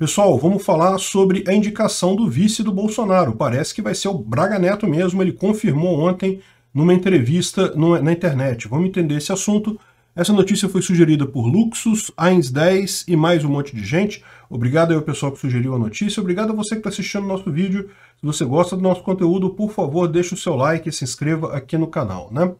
Pessoal, vamos falar sobre a indicação do vice do Bolsonaro. Parece que vai ser o Braga Neto mesmo, ele confirmou ontem numa entrevista na internet. Vamos entender esse assunto. Essa notícia foi sugerida por Luxus, Ains 10 e mais um monte de gente. Obrigado ao pessoal que sugeriu a notícia. Obrigado a você que está assistindo o nosso vídeo. Se você gosta do nosso conteúdo, por favor, deixe o seu like e se inscreva aqui no canal. Né?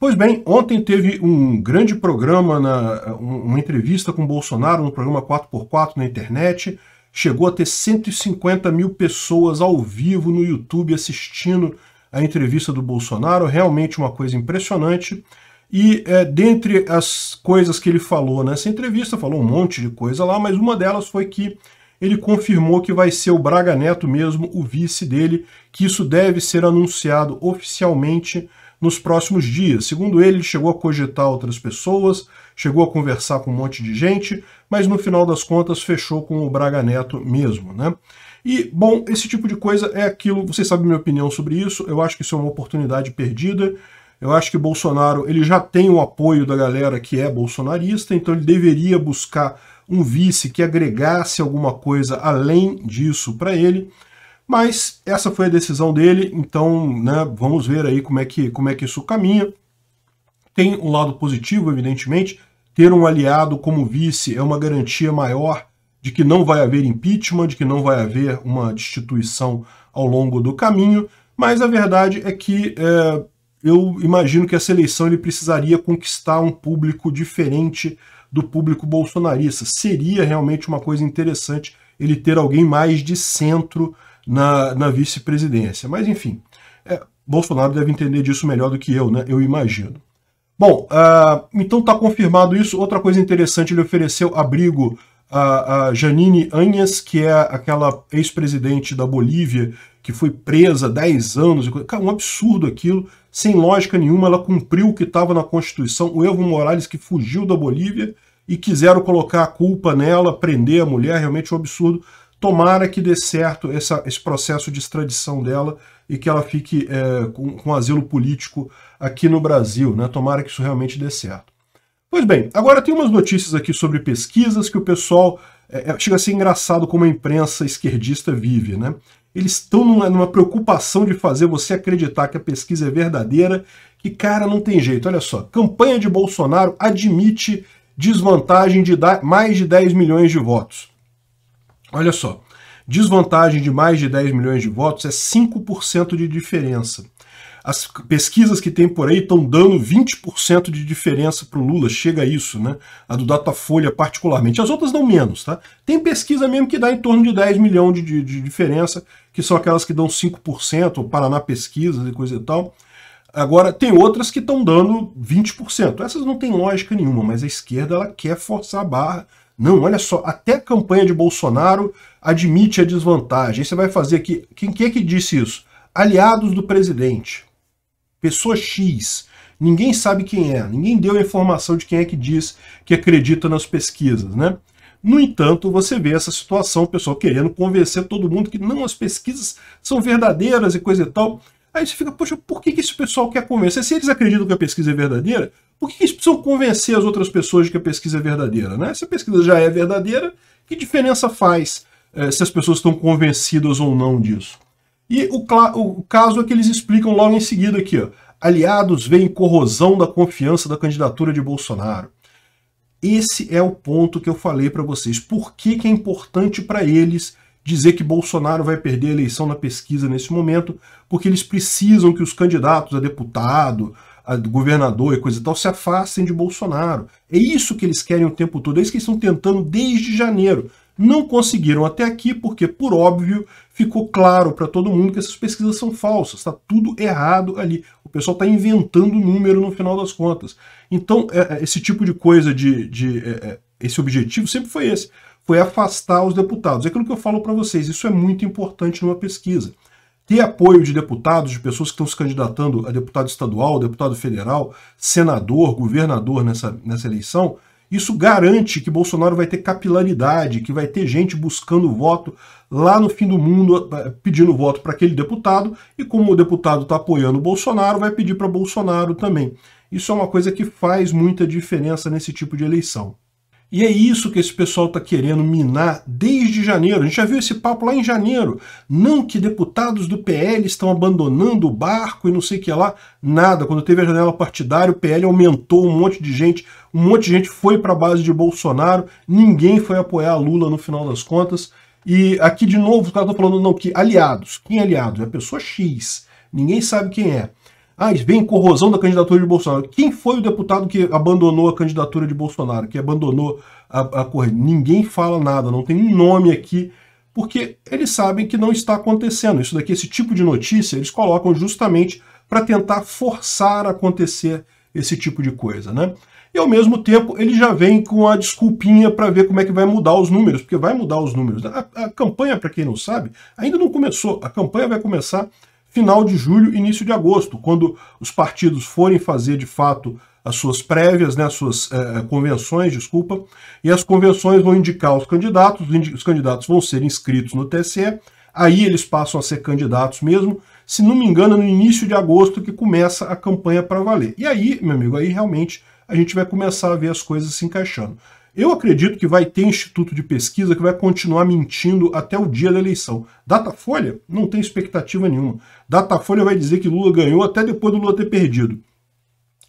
Pois bem, ontem teve um grande programa, na, uma entrevista com Bolsonaro no programa 4x4 na internet. Chegou a ter 150 mil pessoas ao vivo no YouTube assistindo a entrevista do Bolsonaro, realmente uma coisa impressionante. E é, dentre as coisas que ele falou nessa entrevista, falou um monte de coisa lá, mas uma delas foi que ele confirmou que vai ser o Braga Neto mesmo o vice dele, que isso deve ser anunciado oficialmente nos próximos dias. Segundo ele, ele chegou a cogitar outras pessoas, chegou a conversar com um monte de gente, mas no final das contas fechou com o Braga Neto mesmo, né? E, bom, esse tipo de coisa é aquilo, vocês sabem minha opinião sobre isso, eu acho que isso é uma oportunidade perdida, eu acho que Bolsonaro ele já tem o apoio da galera que é bolsonarista, então ele deveria buscar um vice que agregasse alguma coisa além disso para ele. Mas essa foi a decisão dele, então né, vamos ver aí como é, que, como é que isso caminha. Tem um lado positivo, evidentemente, ter um aliado como vice é uma garantia maior de que não vai haver impeachment, de que não vai haver uma destituição ao longo do caminho, mas a verdade é que é, eu imagino que essa eleição ele precisaria conquistar um público diferente do público bolsonarista. Seria realmente uma coisa interessante ele ter alguém mais de centro na, na vice-presidência. Mas, enfim, é, Bolsonaro deve entender disso melhor do que eu, né? Eu imagino. Bom, uh, então está confirmado isso. Outra coisa interessante, ele ofereceu abrigo a, a Janine Anhas, que é aquela ex-presidente da Bolívia, que foi presa 10 anos. Cara, um absurdo aquilo, sem lógica nenhuma. Ela cumpriu o que estava na Constituição. O Evo Morales, que fugiu da Bolívia, e quiseram colocar a culpa nela, prender a mulher, realmente um absurdo. Tomara que dê certo essa, esse processo de extradição dela e que ela fique é, com, com asilo político aqui no Brasil. Né? Tomara que isso realmente dê certo. Pois bem, agora tem umas notícias aqui sobre pesquisas que o pessoal é, é chega a ser engraçado como a imprensa esquerdista vive, né? Eles estão numa, numa, preocupação de fazer você acreditar que a pesquisa é verdadeira, que, cara, não tem jeito. Olha só, campanha de Bolsonaro admite desvantagem de mais de 10 milhões de votos. Olha só, desvantagem de mais de 10 milhões de votos é 5% de diferença. As pesquisas que tem por aí estão dando 20% de diferença para o Lula, chega a isso, né? A do Datafolha, particularmente. As outras dão menos, tá? Tem pesquisa mesmo que dá em torno de 10 milhões de, de, de diferença, que são aquelas que dão 5%, o Paraná Pesquisas e coisa e tal. Agora, tem outras que estão dando 20%. Essas não tem lógica nenhuma, mas a esquerda ela quer forçar a barra. Não, olha só, até a campanha de Bolsonaro admite a desvantagem. você vai fazer aqui. Quem, quem é que disse isso? Aliados do presidente. Pessoa X. Ninguém sabe quem é, ninguém deu a informação de quem é que diz que acredita nas pesquisas, né? No entanto, você vê essa situação, o pessoal querendo convencer todo mundo que não, as pesquisas são verdadeiras e coisa e tal. Aí você fica, poxa, por que, que esse pessoal quer convencer? Se eles acreditam que a pesquisa é verdadeira, por que, que eles precisam convencer as outras pessoas de que a pesquisa é verdadeira? Né? Se a pesquisa já é verdadeira, que diferença faz eh, se as pessoas estão convencidas ou não disso? E o, o caso é que eles explicam logo em seguida aqui, ó. Aliados veem corrosão da confiança da candidatura de Bolsonaro. Esse é o ponto que eu falei para vocês. Por que, que é importante para eles dizer que Bolsonaro vai perder a eleição na pesquisa nesse momento, porque eles precisam que os candidatos a deputado, a governador e coisa e tal se afastem de Bolsonaro. É isso que eles querem o tempo todo, é isso que eles estão tentando desde janeiro. Não conseguiram até aqui porque, por óbvio, ficou claro para todo mundo que essas pesquisas são falsas, está tudo errado ali. O pessoal está inventando número no final das contas. Então, é, é, esse tipo de coisa, de, de é, esse objetivo sempre foi esse foi é afastar os deputados. É aquilo que eu falo para vocês, isso é muito importante numa pesquisa. Ter apoio de deputados, de pessoas que estão se candidatando a deputado estadual, deputado federal, senador, governador nessa, nessa eleição, isso garante que Bolsonaro vai ter capilaridade, que vai ter gente buscando voto lá no fim do mundo, eh, pedindo voto para aquele deputado, e como o deputado está apoiando o Bolsonaro, vai pedir para Bolsonaro também. Isso é uma coisa que faz muita diferença nesse tipo de eleição. E é isso que esse pessoal está querendo minar desde janeiro. A gente já viu esse papo lá em janeiro. Não que deputados do PL estão abandonando o barco e não sei o que lá. Nada. Quando teve a janela partidária, o PL aumentou um monte de gente. Um monte de gente foi para a base de Bolsonaro. Ninguém foi apoiar Lula no final das contas. E aqui de novo os caras estão falando não que aliados. Quem é aliado? É a pessoa X. Ninguém sabe quem é. Ah, vem corrosão da candidatura de Bolsonaro. Quem foi o deputado que abandonou a candidatura de Bolsonaro, que abandonou a, a corrida? Ninguém fala nada, não tem um nome aqui, porque eles sabem que não está acontecendo. Isso daqui, esse tipo de notícia, eles colocam justamente para tentar forçar a acontecer esse tipo de coisa, né? E ao mesmo tempo, ele já vem com a desculpinha para ver como é que vai mudar os números, porque vai mudar os números. A, a campanha, para quem não sabe, ainda não começou. A campanha vai começar final de julho, início de agosto, quando os partidos forem fazer de fato as suas prévias, né, as suas eh, eh, convenções, desculpa, e as convenções vão indicar os candidatos, os candidatos vão ser inscritos no TSE, aí eles passam a ser candidatos mesmo, se não me engano, no início de agosto que começa a campanha para valer. E aí, meu amigo, aí realmente a gente vai começar a ver as coisas se encaixando. Eu acredito que vai ter instituto de pesquisa que vai continuar mentindo até o dia da eleição. Datafolha não tem expectativa nenhuma. Datafolha vai dizer que Lula ganhou até depois do Lula ter perdido.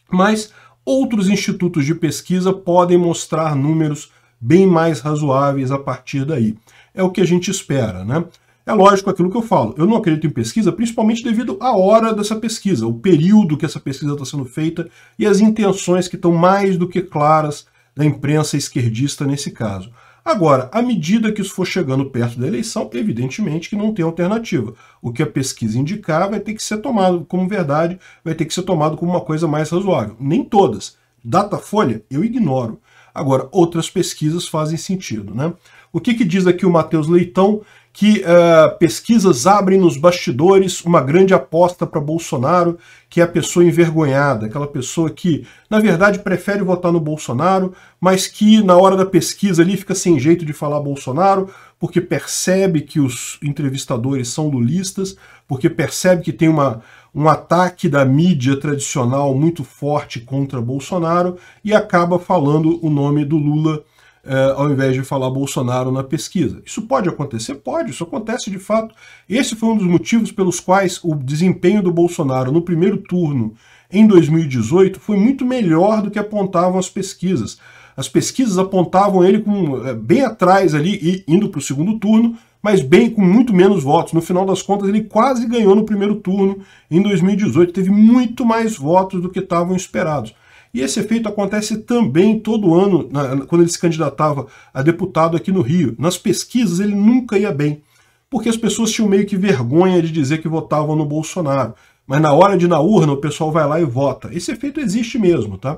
Mas outros institutos de pesquisa podem mostrar números bem mais razoáveis a partir daí. É o que a gente espera, né? É lógico aquilo que eu falo. Eu não acredito em pesquisa, principalmente devido à hora dessa pesquisa, o período que essa pesquisa está sendo feita e as intenções que estão mais do que claras da imprensa esquerdista nesse caso. Agora, à medida que isso for chegando perto da eleição, evidentemente que não tem alternativa. O que a pesquisa indicar vai ter que ser tomado como verdade, vai ter que ser tomado como uma coisa mais razoável. Nem todas. Datafolha, eu ignoro. Agora, outras pesquisas fazem sentido, né? O que, que diz aqui o Matheus Leitão? que uh, pesquisas abrem nos bastidores uma grande aposta para Bolsonaro, que é a pessoa envergonhada, aquela pessoa que, na verdade, prefere votar no Bolsonaro, mas que na hora da pesquisa ali fica sem jeito de falar Bolsonaro, porque percebe que os entrevistadores são lulistas, porque percebe que tem uma, um ataque da mídia tradicional muito forte contra Bolsonaro e acaba falando o nome do Lula Uh, ao invés de falar Bolsonaro na pesquisa. Isso pode acontecer? Pode, isso acontece de fato. Esse foi um dos motivos pelos quais o desempenho do Bolsonaro no primeiro turno em 2018 foi muito melhor do que apontavam as pesquisas. As pesquisas apontavam ele com, é, bem atrás ali, e indo para o segundo turno, mas bem com muito menos votos. No final das contas, ele quase ganhou no primeiro turno em 2018. Teve muito mais votos do que estavam esperados. E esse efeito acontece também todo ano, na, quando ele se candidatava a deputado aqui no Rio. Nas pesquisas ele nunca ia bem, porque as pessoas tinham meio que vergonha de dizer que votavam no Bolsonaro. Mas na hora de ir na urna, o pessoal vai lá e vota. Esse efeito existe mesmo, tá?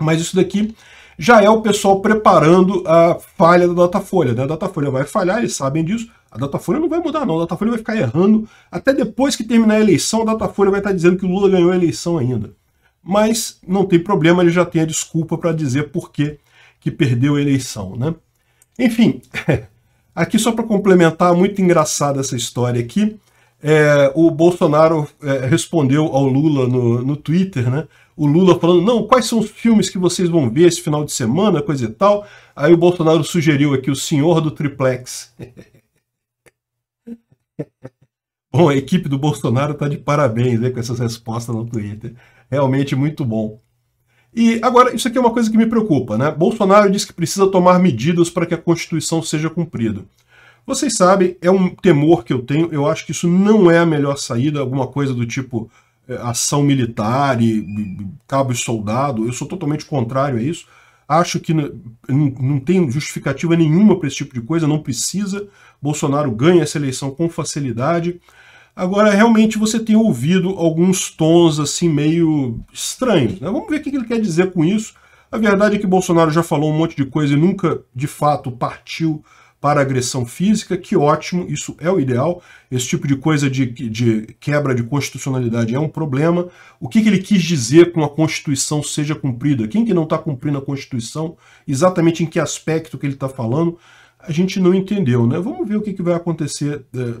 Mas isso daqui já é o pessoal preparando a falha da Datafolha. Né? A Datafolha vai falhar, eles sabem disso. A Datafolha não vai mudar, não. A Datafolha vai ficar errando. Até depois que terminar a eleição, a Datafolha vai estar dizendo que o Lula ganhou a eleição ainda mas não tem problema, ele já tem a desculpa para dizer por que, perdeu a eleição. Né? Enfim, aqui só para complementar, muito engraçada essa história aqui, é, o Bolsonaro é, respondeu ao Lula no, no Twitter, né? O Lula falando, não, quais são os filmes que vocês vão ver esse final de semana, coisa e tal. Aí o Bolsonaro sugeriu aqui o Senhor do Triplex. Bom, a equipe do Bolsonaro está de parabéns né, com essas respostas no Twitter realmente muito bom. E agora, isso aqui é uma coisa que me preocupa, né? Bolsonaro diz que precisa tomar medidas para que a Constituição seja cumprida. Vocês sabem, é um temor que eu tenho, eu acho que isso não é a melhor saída, alguma coisa do tipo é, ação militar e cabo e soldado, eu sou totalmente contrário a isso. Acho que não tem justificativa nenhuma para esse tipo de coisa, não precisa. Bolsonaro ganha essa eleição com facilidade. Agora, realmente você tem ouvido alguns tons assim meio estranhos. Né? Vamos ver o que ele quer dizer com isso. A verdade é que Bolsonaro já falou um monte de coisa e nunca, de fato, partiu para agressão física. Que ótimo, isso é o ideal. Esse tipo de coisa de, de quebra de constitucionalidade é um problema. O que, que ele quis dizer com a Constituição seja cumprida? Quem que não está cumprindo a Constituição? Exatamente em que aspecto que ele está falando? A gente não entendeu, né? Vamos ver o que, que vai acontecer eh,